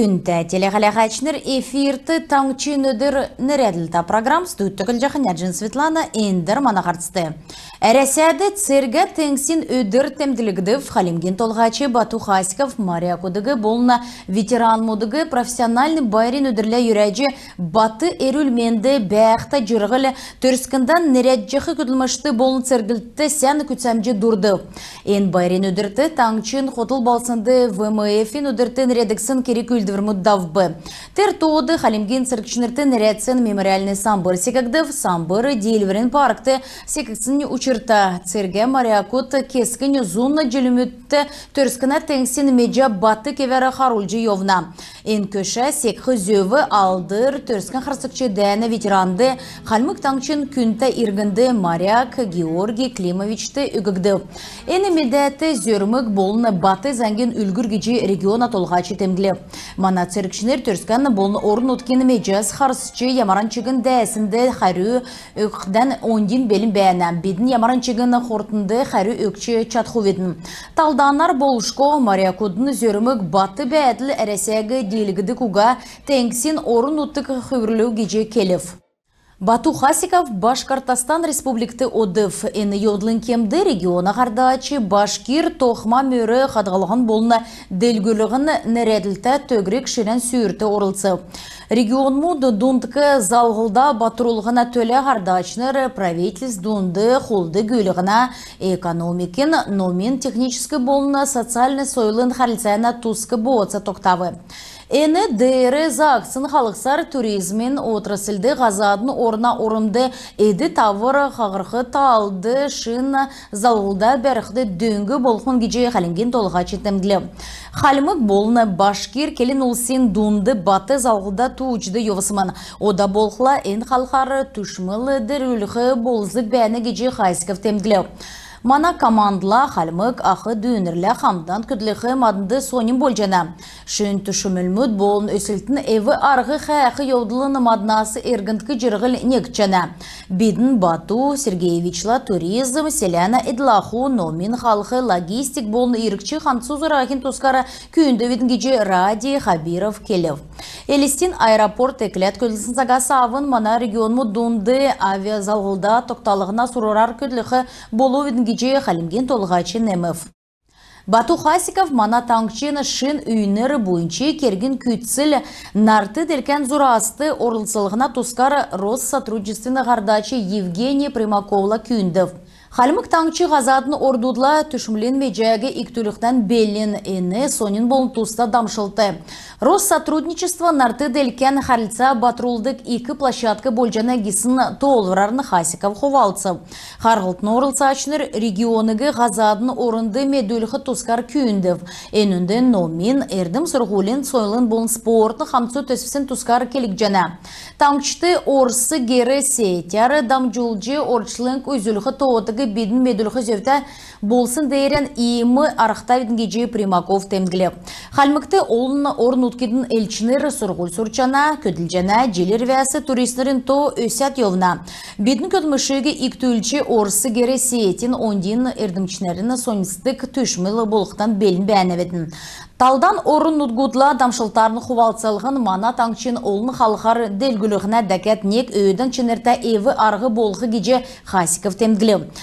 күнті телеғалаға әчінір эфирті таңчын өдір та программ студтігіл жақын әржін Светлана ендір қартысты. Әресәді цергі тәңсін өдір тәмділігдіф Халимген Толғачы Бату Хасиков Мария Кудығы болына ветеран мұдығы профессиональны байрин өдірлі юрәжі Баты әрілменді бәқті жүргілі түрскіндан нірәджіқі күділмішті болын цергілтті сәні күтсәмжі дұрды. Ән байрин өдірті таңчын құтыл балсынды ВМФ-ін өдірті керек чирдевір давбы Тер тоды халимген циркчинертен рәтсен мемориальный самбыр секагдев, самбыры дейлверен паркты секаксыны учырта. Цирге Мариакут кескіні зунна жүлімітті төрскіна тәңсен меджа батты кевері Харулджи Йовна. Ен көші секхы зөві алдыр төрскін харсықчы дәні ветеранды халмык таңчын күнті иргінді Мариак Георгий Климовичті үгігді. Ені медәті зөрмік болыны баты зәнген регион региона толға жетемгілі. Мана циркшінер түрскән болын орын өткені мейджаз қарысычы Ямаранчығын чығын дәсінді қару өкден ондин белін бәйіне. Бедін Ямаранчығын қортынды қару өкчі чатху ведін. Талданар Мария Кудын зөрімік баты бәәділ әресегі делігіді куға тәңгісін орын өттік құғырлығы кеже келіп. Бату Хасиков Башкортостан Республикты одыв эн кемді региона қардачы Башкир Тохма мөрі қадғалған болына делгілігін нәреділті төгірек шынан сүйірті орылсы. Регион мұды дундықы залғылда төле төлі қардачыныр правительс дунды холды гөлігіна экономикин номин технический болына социальны сойлын тускы тусқы боғытса тоқтавы. Эні дәрі зақсын қалықсар туризмін отрасылды ғазадың орна орымды әді тавыр қағырқы талды шын залғылда бәріқті дөңгі болқын кеже қалінген толға жетімділі. Қалымы болны башкер келін ұлсен дунды баты залғылда туучды еуісімін, Ода болқыла ән қалқары түшмілі дір үлгі болзы бәні кеже қайсықов темділі. Мана командла халмык ахы дүйінерлі хамдан күдліхі мадынды сонин болжана. Шын түші болын өсілтін эві арғы хаяқы еудылыны маднасы эргінткі нек некчана. Бидін Бату Сергеевичла туризм селяна эдлаху номин халқы логистик болын үйрікчі хамцу Рахин тұскара күйінді Ради Хабиров келев. Элистин аэропорты кілет көділсін сағасы авын мана регионму дунды авиазалғылда тоқталығына сұрырар көділіқі болу едінгеже толыға толғачы әміф. Бату Хасиков мана таңчыны шын үйінері бойынша керген күйтсіл нарты делкен зұрасты орылсылығына Рос Россотрудчественно ғардачы Евгений Примаковла күйіндіп. Халмык таңчы ғазадын ордудла түшімлен межәгі иктүліктен белін ені сонин болын туста дамшылты. Рос сотрудничество нарты дәлкен харльца икі площадка болжаны гисін толврарны хасиков ховалцы. Харғылт орылса ачныр регионығы ғазадын орынды медөлхі тускар күйіндіп. Әнінді номин әрдім сұрғулен сойлын болын спорты хамцу төсіпсін тускар келік және. Таңчты орсы гері сетяры дамжулжы орчлынг үзілхі тоғытығы жерге бедін меділхі зевті болсын дейрен иімі арақтавидінге жей Примаков темгілі. Халмікті олынна орын ұткедің әлчінері сұрғыл сұрчана, көділжана, желер вәсі туристерін то өсәт евна. Бедін көдмішігі иктүлчі орысы кере сеетін ондин әрдімчінеріні сонистік түшмілі болықтан белін Талдан орын нудгудла дамшылтарны хувалцылғын мана таңчын олын халықар дәлгіліғіна дәкет нек өйдің чынерта еві арғы болғы кеже Хасиков халингин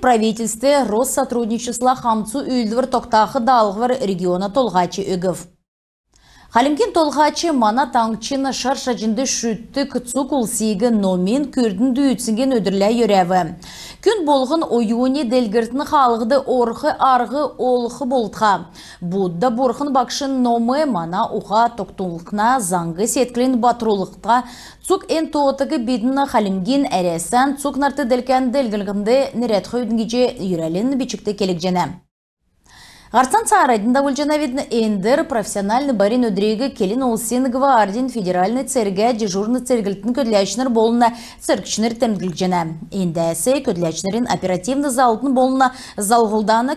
Халимген рос Россотрудничесла хамцу үйлдвір тоқтақы далғыр региона толғачы өгіп. Халимкен толғачы мана таңчына шарша шүтті шүтті цукул сейгі номин күрдің дүйтсінген өдірлә өрәві. Күн болғын ойуыне делгіртіні қалғыды орғы арғы олғы болтқа. Будда бұрғын бақшын номы мана уға тоқтулықна заңғы сеткілін батырулықта цук эн тоғытығы бидіні халимген әресен цук нарты ділкен үйрәлін бичікті келік Арсан Саарайдын довольжанавидны эндер профессиональный барин өдрегі келін ол гвардин федеральный церге дежурный цергілтін көділәшінір болына цергішінір тәмділік жена. Енді әсі көділәшінірін оперативны залтын болына залғылданы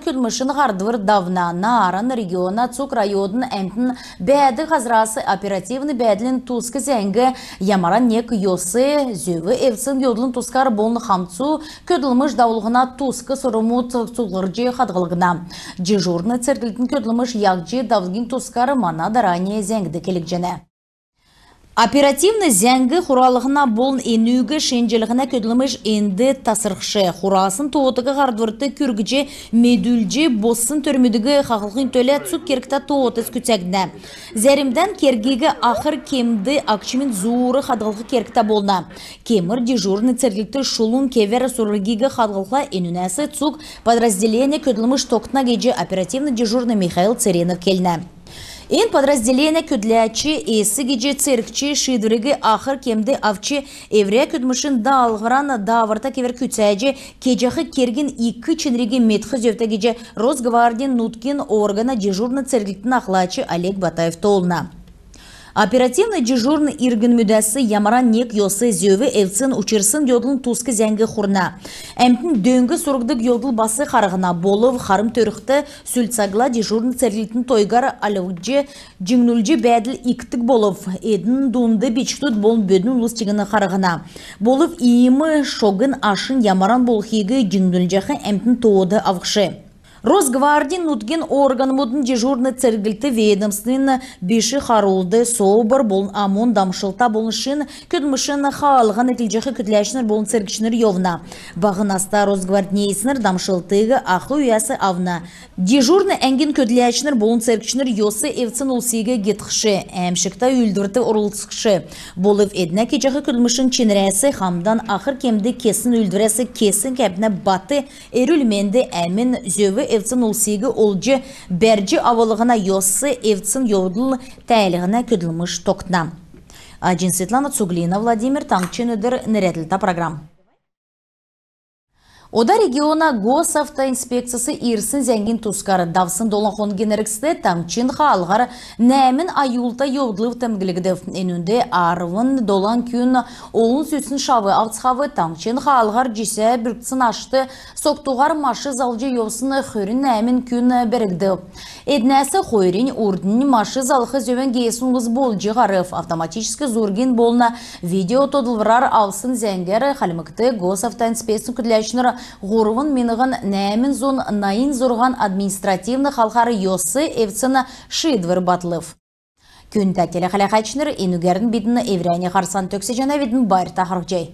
давнана аран региона цук районын әмтін бәді ғазрасы оперативны бәділін туск зәңгі ямаран нек йосы зөві әвсін йодлын тускар болны хамцу көділміш даулығына туск сұрыму цуғырджи қадғылығына. Дежур алдына цергілтін көтіліміш яқчы давлгин тускары да ранее зәңгіді және. Оперативны зәңгі құралығына болын енугі шенжелігіне көділіміш енді тасырқшы. Құрасын тоғытығы ғардвырты күргіже медүлже боссын түрмедігі қақылғын төлі цүк керікті тоғытыз күтсәгіне. Зәрімден кергегі ақыр кемді акчимен зуыры қадылғы керікті болна. Кемір дежурны церлікті шулун кевері сұрғыгегі қадылға енінәсі цук подразделение көділіміш тоқтына кеже оперативны дежурны Михаил Церенов келіне. Ин подразделение и эсигичи, циркчи, шидриги, ахыр кемди авчи, да күдмүшин да даварта кевер күтсәҗи, кеджахы керген икі чинриги метхы зевтегиче Нуткин органа дежурны циркликтин ахлачи Олег Батаев толына. Оперативный дежурный Ирген Мюдасы ямаран нек йосы зөві Элцин Учерсын Йодлын Тускы зәңгі Хурна. Әмтін дөңгі сұрғдық йодыл басы Харығына болов Харым төріқті сүлцагла дежурный церлитін тойгар алевджі Джингнулджи бәділ иктік болов. Эдін дунды бичтут болын бөдің лустигіні Харығына. Болов иімі шогын ашын ямаран болхегі Джингнулджахы әмтін тоуды Авқшы. Росгвардин нутген орган мудын дежурны цергілті ведомствен биши харулды соубыр болн амон дамшылта болыншын көтмішін халған әтілжеқі күтләшінір болын цергішінір евна. Бағынаста Росгварднейсінір дамшылтыгы ақы уясы авна. Дежурны әнген көтләшінір болын цергішінір есі улсиге ұлсегі кетқіші, әмшікта үлдірті ұрылсықшы. эдна әдіне кечеқі күлмішін хамдан ақыр кемді кесін үлдірәсі кесін кәбіне баты әрілменді әмін зөві эвцин улсиги улжы берджи авылыгына йоссы эвцин йодыл көділmiş күділмыш тоқтна. Джин Светлана Цуглина, Владимир Тамчинедер, та программ. Ода региона инспекциясы ирсін зәңгін тұскары давсын доланхон генерексті тамчин халғар нәмін аюлта йоғдылыв тәмгілігді енінде арвын долан күн олын сүтсін шавы автсхавы тамчин халғар жесе бүрксін ашты соқтуғар машы залжы йосын хүрін нәмін күн бірігді. Эднәсі хойрин урдын машы залғы зөвен гейсін бол жығарыф автоматически болна видео тодылврар алсын зәңгер халмыкты госавтоинспекциясын күтіләшінірі ғурвын меніғын нәмін зон найын зорған административны қалқары йосы евцина Шидвер батлыф. Күн тәтелі қалақайчыныр, енігерін бидіні еврәне қарсан төксе жана бідін байыр тақырық жай.